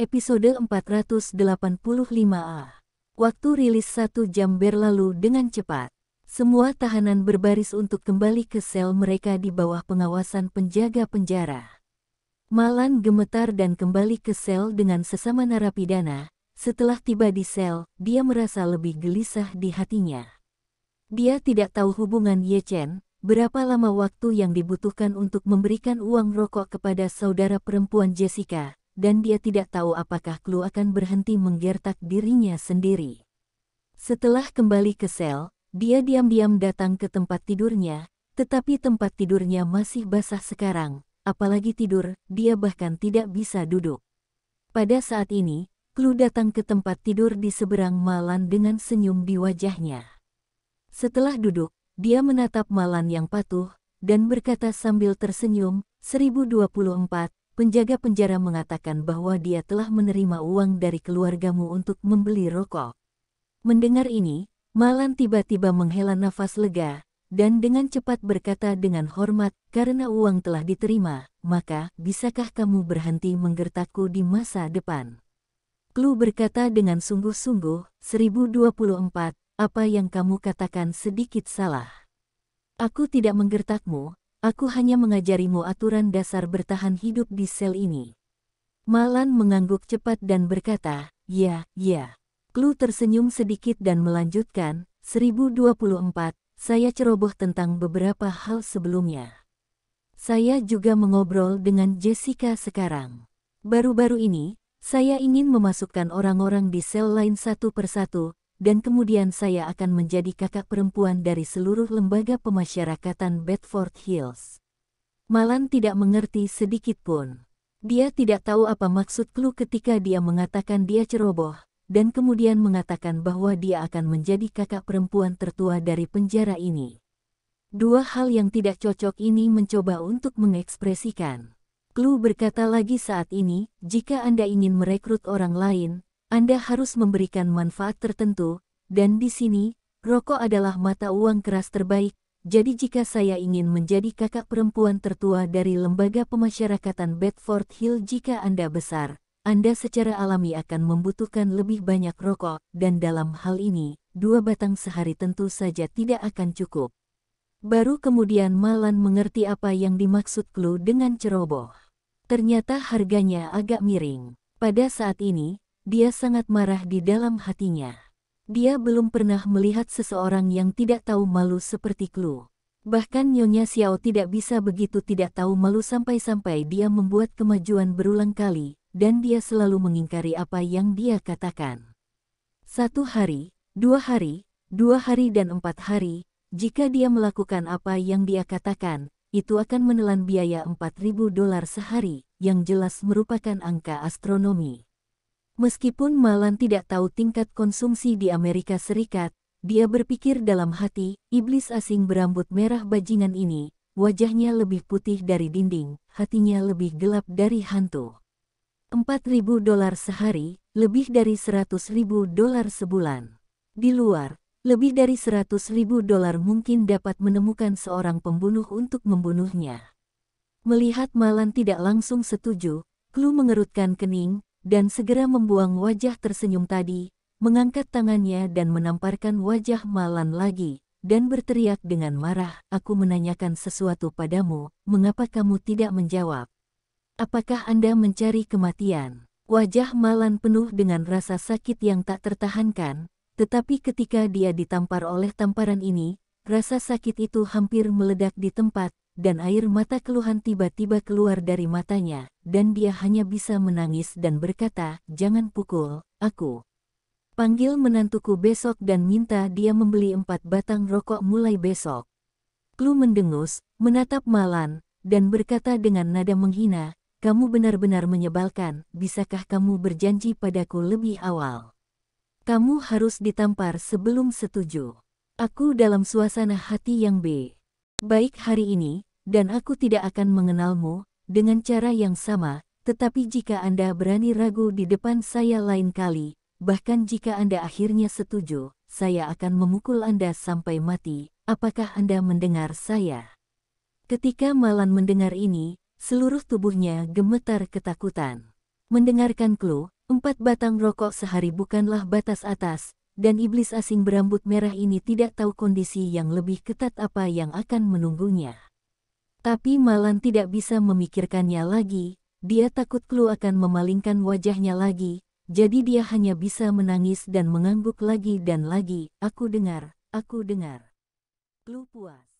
episode 485A. Waktu rilis satu jam berlalu dengan cepat. Semua tahanan berbaris untuk kembali ke sel mereka di bawah pengawasan penjaga penjara. Malan gemetar dan kembali ke sel dengan sesama narapidana. Setelah tiba di sel, dia merasa lebih gelisah di hatinya. Dia tidak tahu hubungan Ye Chen. berapa lama waktu yang dibutuhkan untuk memberikan uang rokok kepada saudara perempuan Jessica, dan dia tidak tahu apakah Klu akan berhenti menggertak dirinya sendiri. Setelah kembali ke sel, dia diam-diam datang ke tempat tidurnya, tetapi tempat tidurnya masih basah sekarang, apalagi tidur, dia bahkan tidak bisa duduk. Pada saat ini, Klu datang ke tempat tidur di seberang Malan dengan senyum di wajahnya. Setelah duduk, dia menatap Malan yang patuh, dan berkata sambil tersenyum, 1024, penjaga penjara mengatakan bahwa dia telah menerima uang dari keluargamu untuk membeli rokok. Mendengar ini, Malan tiba-tiba menghela nafas lega, dan dengan cepat berkata dengan hormat, karena uang telah diterima, maka bisakah kamu berhenti menggertakku di masa depan? Klu berkata dengan sungguh-sungguh, 1024, apa yang kamu katakan sedikit salah. Aku tidak menggertakmu, Aku hanya mengajarimu aturan dasar bertahan hidup di sel ini. Malan mengangguk cepat dan berkata, ya, ya. Klu tersenyum sedikit dan melanjutkan, 1024, saya ceroboh tentang beberapa hal sebelumnya. Saya juga mengobrol dengan Jessica sekarang. Baru-baru ini, saya ingin memasukkan orang-orang di sel lain satu persatu, dan kemudian saya akan menjadi kakak perempuan dari seluruh lembaga pemasyarakatan Bedford Hills. Malan tidak mengerti sedikit pun. Dia tidak tahu apa maksud Klu ketika dia mengatakan dia ceroboh, dan kemudian mengatakan bahwa dia akan menjadi kakak perempuan tertua dari penjara ini. Dua hal yang tidak cocok ini mencoba untuk mengekspresikan. Klu berkata lagi saat ini, jika Anda ingin merekrut orang lain, anda harus memberikan manfaat tertentu, dan di sini, rokok adalah mata uang keras terbaik, jadi jika saya ingin menjadi kakak perempuan tertua dari lembaga pemasyarakatan Bedford Hill jika Anda besar, Anda secara alami akan membutuhkan lebih banyak rokok, dan dalam hal ini, dua batang sehari tentu saja tidak akan cukup. Baru kemudian Malan mengerti apa yang dimaksud Clue dengan ceroboh. Ternyata harganya agak miring. Pada saat ini, dia sangat marah di dalam hatinya. Dia belum pernah melihat seseorang yang tidak tahu malu seperti Klu. Bahkan Nyonya Xiao tidak bisa begitu tidak tahu malu sampai-sampai dia membuat kemajuan berulang kali, dan dia selalu mengingkari apa yang dia katakan. Satu hari, dua hari, dua hari dan empat hari, jika dia melakukan apa yang dia katakan, itu akan menelan biaya 4.000 dolar sehari, yang jelas merupakan angka astronomi. Meskipun Malan tidak tahu tingkat konsumsi di Amerika Serikat, dia berpikir dalam hati, iblis asing berambut merah bajingan ini, wajahnya lebih putih dari dinding, hatinya lebih gelap dari hantu. 4.000 dolar sehari, lebih dari 100.000 dolar sebulan. Di luar, lebih dari 100.000 dolar mungkin dapat menemukan seorang pembunuh untuk membunuhnya. Melihat Malan tidak langsung setuju, Klu mengerutkan kening, dan segera membuang wajah tersenyum tadi, mengangkat tangannya dan menamparkan wajah Malan lagi, dan berteriak dengan marah, aku menanyakan sesuatu padamu, mengapa kamu tidak menjawab? Apakah Anda mencari kematian? Wajah Malan penuh dengan rasa sakit yang tak tertahankan, tetapi ketika dia ditampar oleh tamparan ini, rasa sakit itu hampir meledak di tempat, dan air mata keluhan tiba-tiba keluar dari matanya, dan dia hanya bisa menangis dan berkata, jangan pukul, aku. Panggil menantuku besok dan minta dia membeli empat batang rokok mulai besok. Klu mendengus, menatap Malan, dan berkata dengan nada menghina, kamu benar-benar menyebalkan, bisakah kamu berjanji padaku lebih awal? Kamu harus ditampar sebelum setuju. Aku dalam suasana hati yang be baik hari ini, dan aku tidak akan mengenalmu, dengan cara yang sama, tetapi jika Anda berani ragu di depan saya lain kali, bahkan jika Anda akhirnya setuju, saya akan memukul Anda sampai mati, apakah Anda mendengar saya? Ketika Malan mendengar ini, seluruh tubuhnya gemetar ketakutan. Mendengarkan clue, empat batang rokok sehari bukanlah batas atas, dan iblis asing berambut merah ini tidak tahu kondisi yang lebih ketat apa yang akan menunggunya. Tapi Malan tidak bisa memikirkannya lagi, dia takut Klu akan memalingkan wajahnya lagi, jadi dia hanya bisa menangis dan mengangguk lagi dan lagi, aku dengar, aku dengar. Klu puas.